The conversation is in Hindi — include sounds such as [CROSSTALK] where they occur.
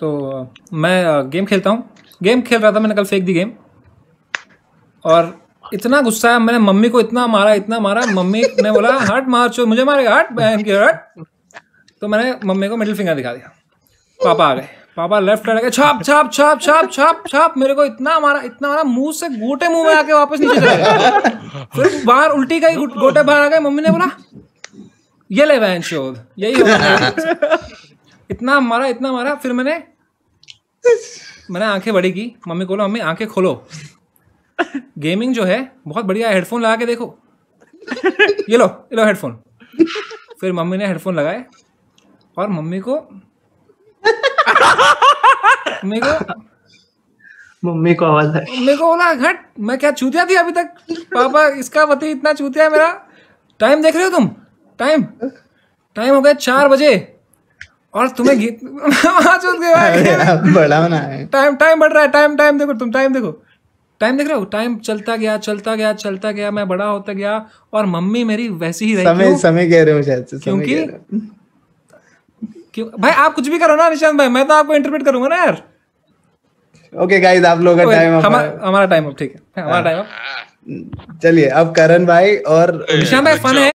तो मैं गेम खेलता हूँ गेम खेल रहा था मैंने कल फेंक दी गेम और इतना गुस्सा है मैंने मम्मी को इतना मारा इतना मारा मम्मी ने बोला हट मार चो मुझे मारे हट बहन की हट तो मैंने मम्मी को मिडिल फिंगर दिखा दिया पापा आ गए पापा लेफ्ट लड़ गए छाप छाप छाप छाप छाप छाप मेरे को इतना मारा इतना मारा मुंह से गोटे मुंह में आके वापस नीचे चले गए फिर बाहर उल्टी गई गोटे बाहर आ गए मम्मी ने बोला ये ले बहन शोध यही इतना मारा इतना मारा फिर मैंने मैंने आंखें बड़ी की मम्मी को मम्मी आंखें खोलो गेमिंग जो है बहुत बढ़िया हेडफोन लगा के देखो ये लो ये लो हेडफोन फिर मम्मी ने हेडफोन लगाए और मम्मी को मम्मी को मम्मी को आवाज आई मम्मी को बोला घट मैं क्या चूतिया थी अभी तक पापा इसका पति इतना चूतिया है मेरा टाइम देख रहे हो तुम टाइम टाइम हो गया चार बजे और तुम्हें गीत [LAUGHS] हाँ, बड़ा ना टाइम टाइम बढ़ रहा है टाइम टाइम देखो तुम टाइम देखो टाइम देख रहे हो टाइम चलता गया चलता गया चलता गया मैं बड़ा होता गया और मम्मी मेरी वैसी ही रही समय समय कह रहे हो शायद से क्योंकि क्यों भाई आप कुछ भी करो ना निशांत भाई मैं तो आपको इंटरप्रेट करूंगा ना यार ओके गाइस आप लोगों का टाइम हमारा टाइम अब ठीक है हमारा टाइम हाँ। अब चलिए अब करण भाई और निशांत भाई फन है